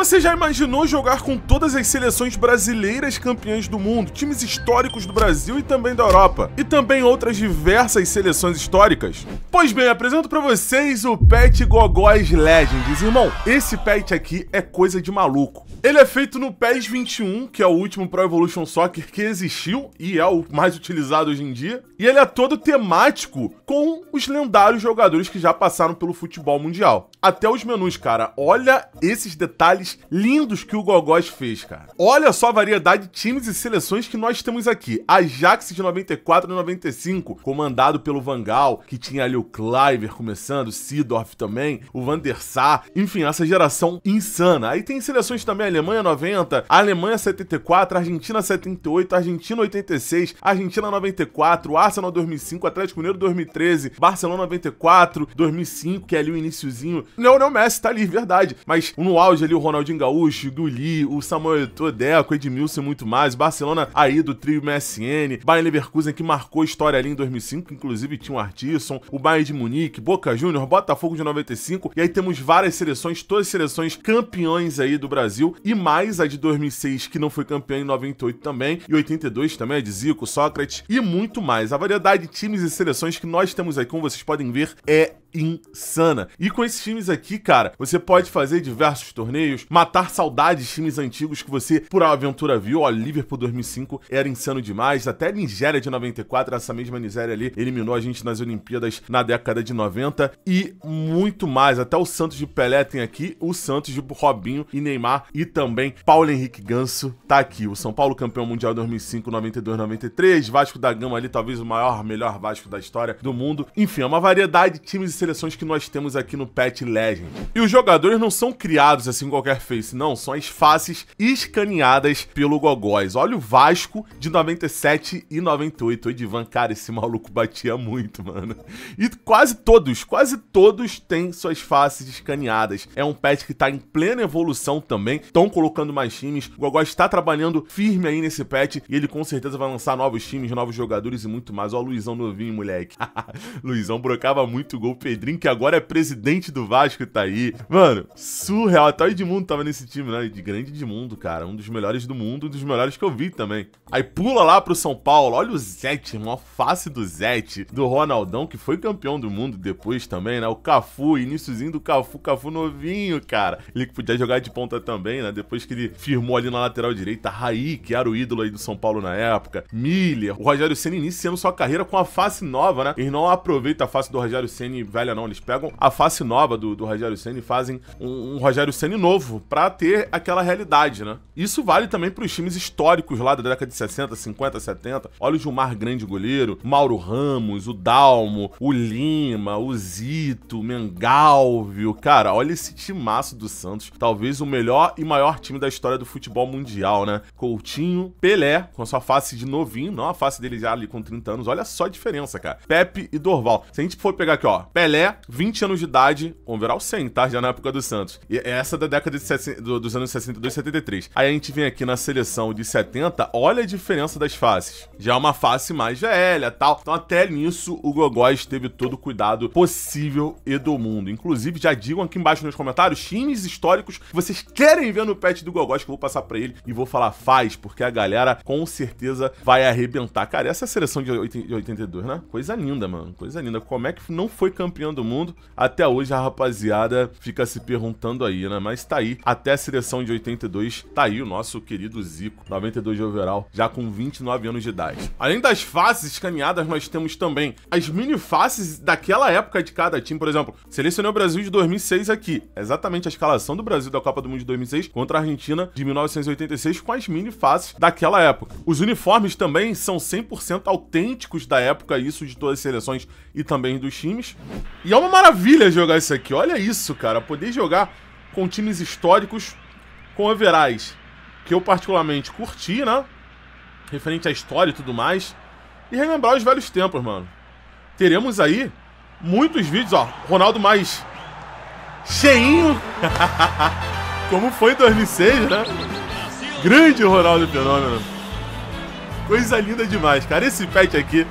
Você já imaginou jogar com todas as seleções brasileiras campeãs do mundo, times históricos do Brasil e também da Europa, e também outras diversas seleções históricas? Pois bem, apresento para vocês o Pet Gogóis Legends. Irmão, esse pet aqui é coisa de maluco. Ele é feito no PES 21, que é o último Pro Evolution Soccer que existiu e é o mais utilizado hoje em dia, e ele é todo temático com os lendários jogadores que já passaram pelo futebol mundial. Até os menus, cara, olha esses detalhes lindos que o Gogós fez, cara. Olha só a variedade de times e seleções que nós temos aqui. Ajax de 94 e 95, comandado pelo Vangal, que tinha ali o Cliver começando, Sidorf também, o Van der Sar, enfim, essa geração insana. Aí tem seleções também, Alemanha 90, Alemanha 74, Argentina 78, Argentina 86, Argentina 94, Arsenal 2005, Atlético Mineiro 2013, Barcelona 94, 2005, que é ali o iníciozinho. Não, não, Messi tá ali, verdade. Mas no auge ali o Ronaldo Ronaldinho Gaúcho, Gulli, o Samuel Eto'o, Edmilson e muito mais. Barcelona aí do trio MSN, Bayern Leverkusen que marcou história ali em 2005, inclusive tinha o Artisson, o Bayern de Munique, Boca Júnior, Botafogo de 95. E aí temos várias seleções, todas seleções campeões aí do Brasil e mais a de 2006 que não foi campeã em 98 também e 82 também, a de Zico, Sócrates e muito mais. A variedade de times e seleções que nós temos aí, como vocês podem ver, é insana. E com esses times aqui, cara, você pode fazer diversos torneios, matar saudades de times antigos que você, por aventura, viu. Ó, Liverpool 2005 era insano demais, até Nigéria de 94, essa mesma Nigéria ali, eliminou a gente nas Olimpíadas na década de 90 e muito mais. Até o Santos de Pelé tem aqui, o Santos de Robinho e Neymar e também Paulo Henrique Ganso tá aqui. O São Paulo campeão mundial 2005, 92, 93, Vasco da Gama ali, talvez o maior, melhor Vasco da história do mundo. Enfim, é uma variedade de times seleções que nós temos aqui no Pet Legend. E os jogadores não são criados assim em qualquer face, não. São as faces escaneadas pelo Gogóis. Olha o Vasco de 97 e 98. O Edivan, cara, esse maluco batia muito, mano. E quase todos, quase todos têm suas faces escaneadas. É um pet que tá em plena evolução também. Estão colocando mais times. O Gogóis está trabalhando firme aí nesse pet e ele com certeza vai lançar novos times, novos jogadores e muito mais. Ó, o Luizão novinho, moleque. Luizão brocava muito gol, Pedrinho, que agora é presidente do Vasco, tá aí. Mano, surreal. Até o Edmundo tava nesse time, né? De grande Edmundo, cara. Um dos melhores do mundo, um dos melhores que eu vi também. Aí pula lá pro São Paulo. Olha o Zete, uma face do Zete. Do Ronaldão, que foi campeão do mundo depois também, né? O Cafu, iníciozinho do Cafu. Cafu novinho, cara. Ele que podia jogar de ponta também, né? Depois que ele firmou ali na lateral direita. Raí, que era o ídolo aí do São Paulo na época. Miller. O Rogério Senna iniciando sua carreira com a face nova, né? Ele não aproveita a face do Rogério Senna e vai velha, não. Eles pegam a face nova do, do Rogério Senna e fazem um, um Rogério Senna novo para ter aquela realidade, né? Isso vale também para os times históricos lá da década de 60, 50, 70. Olha o Gilmar Grande goleiro, Mauro Ramos, o Dalmo, o Lima, o Zito, o Mengalvio. Cara, olha esse timaço do Santos. Talvez o melhor e maior time da história do futebol mundial, né? Coutinho, Pelé, com sua face de novinho, não a face dele já ali com 30 anos. Olha só a diferença, cara. Pepe e Dorval. Se a gente for pegar aqui, ó, Pelé Pelé, 20 anos de idade, overall 100, tá? Já na época do Santos. E é essa da década de 60, do, dos anos 62 e 73. Aí a gente vem aqui na seleção de 70, olha a diferença das faces. Já é uma face mais velha tal. Então até nisso o Gogóis teve todo o cuidado possível e do mundo. Inclusive, já digam aqui embaixo nos comentários times históricos que vocês querem ver no pet do Gogóis que eu vou passar para ele e vou falar faz, porque a galera com certeza vai arrebentar. Cara, essa é a seleção de 82, né? Coisa linda, mano. Coisa linda. Como é que não foi campeão campeão do mundo. Até hoje a rapaziada fica se perguntando aí, né? Mas tá aí, até a seleção de 82, tá aí o nosso querido Zico, 92 de overall, já com 29 anos de idade. Além das faces escaneadas, nós temos também as mini faces daquela época de cada time. Por exemplo, selecionei o Brasil de 2006 aqui, exatamente a escalação do Brasil da Copa do Mundo de 2006 contra a Argentina de 1986 com as mini faces daquela época. Os uniformes também são 100% autênticos da época, isso de todas as seleções e também dos times. E é uma maravilha jogar isso aqui. Olha isso, cara. Poder jogar com times históricos, com overais, que eu particularmente curti, né? Referente à história e tudo mais. E relembrar os velhos tempos, mano. Teremos aí muitos vídeos, ó. Ronaldo mais cheinho. Como foi em 2006, né? Grande Ronaldo Fenômeno. Coisa linda demais, cara. Esse pet aqui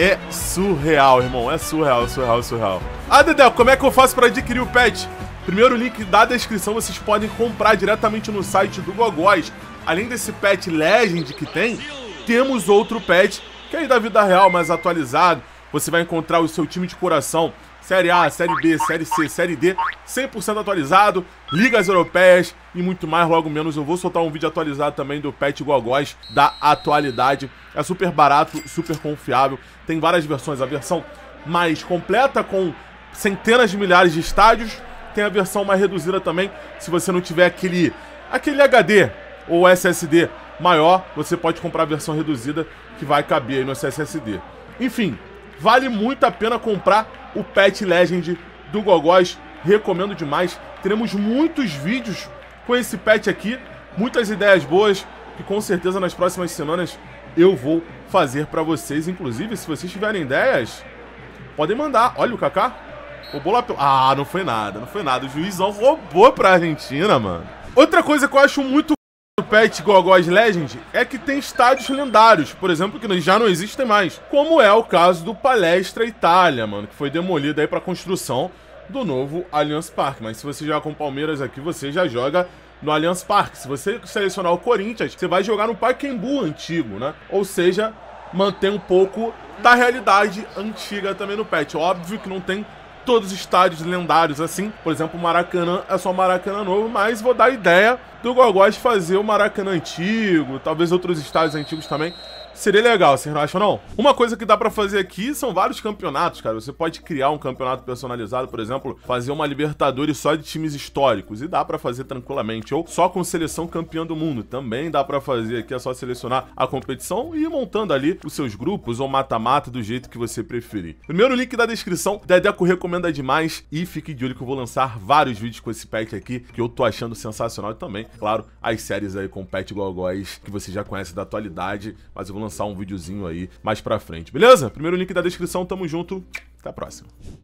é surreal, irmão. É surreal, surreal, surreal. Ah, Dedé, como é que eu faço para adquirir o pet? Primeiro link da descrição, vocês podem comprar diretamente no site do Gogós. Além desse pet Legend que tem, temos outro pet, que é da vida real, mais atualizado. Você vai encontrar o seu time de coração. Série A, Série B, Série C, Série D, 100% atualizado, ligas europeias e muito mais. Logo menos eu vou soltar um vídeo atualizado também do Pet Gogós da atualidade é super barato, super confiável. Tem várias versões. A versão mais completa, com centenas de milhares de estádios. Tem a versão mais reduzida também. Se você não tiver aquele, aquele HD ou SSD maior, você pode comprar a versão reduzida que vai caber no SSD. Enfim, vale muito a pena comprar o Pet Legend do Gogós. Recomendo demais. Teremos muitos vídeos com esse pet aqui, muitas ideias boas, que com certeza nas próximas semanas eu vou fazer para vocês. Inclusive, se vocês tiverem ideias, podem mandar. Olha o Kaká. Roubou lá pelo... Ah, não foi nada, não foi nada. O juizão roubou pra Argentina, mano. Outra coisa que eu acho muito do Pet Gogóis Legend é que tem estádios lendários, por exemplo, que já não existem mais. Como é o caso do Palestra Itália, mano, que foi demolido aí pra construção do novo Allianz Parque. Mas se você joga com Palmeiras aqui, você já joga no Allianz Parque. Se você selecionar o Corinthians, você vai jogar no Pacaembu antigo, né? Ou seja, manter um pouco da realidade antiga também no PET. Óbvio que não tem todos os estádios lendários assim. Por exemplo, o Maracanã é só Maracanã novo, mas vou dar a ideia do Gogó de fazer o Maracanã antigo, talvez outros estádios antigos também. Seria legal, vocês não acham não? Uma coisa que dá pra fazer aqui são vários campeonatos, cara. Você pode criar um campeonato personalizado, por exemplo, fazer uma Libertadores só de times históricos. E dá pra fazer tranquilamente. Ou só com seleção campeã do mundo. Também dá pra fazer aqui, é só selecionar a competição e ir montando ali os seus grupos ou mata-mata do jeito que você preferir. Primeiro link da descrição, Dedeco recomenda demais. E fique de olho que eu vou lançar vários vídeos com esse pack aqui, que eu tô achando sensacional. E também, claro, as séries aí com pet gogóis que você já conhece da atualidade. Mas eu vou lançar lançar um videozinho aí mais pra frente, beleza? Primeiro link da descrição, tamo junto, até a próxima.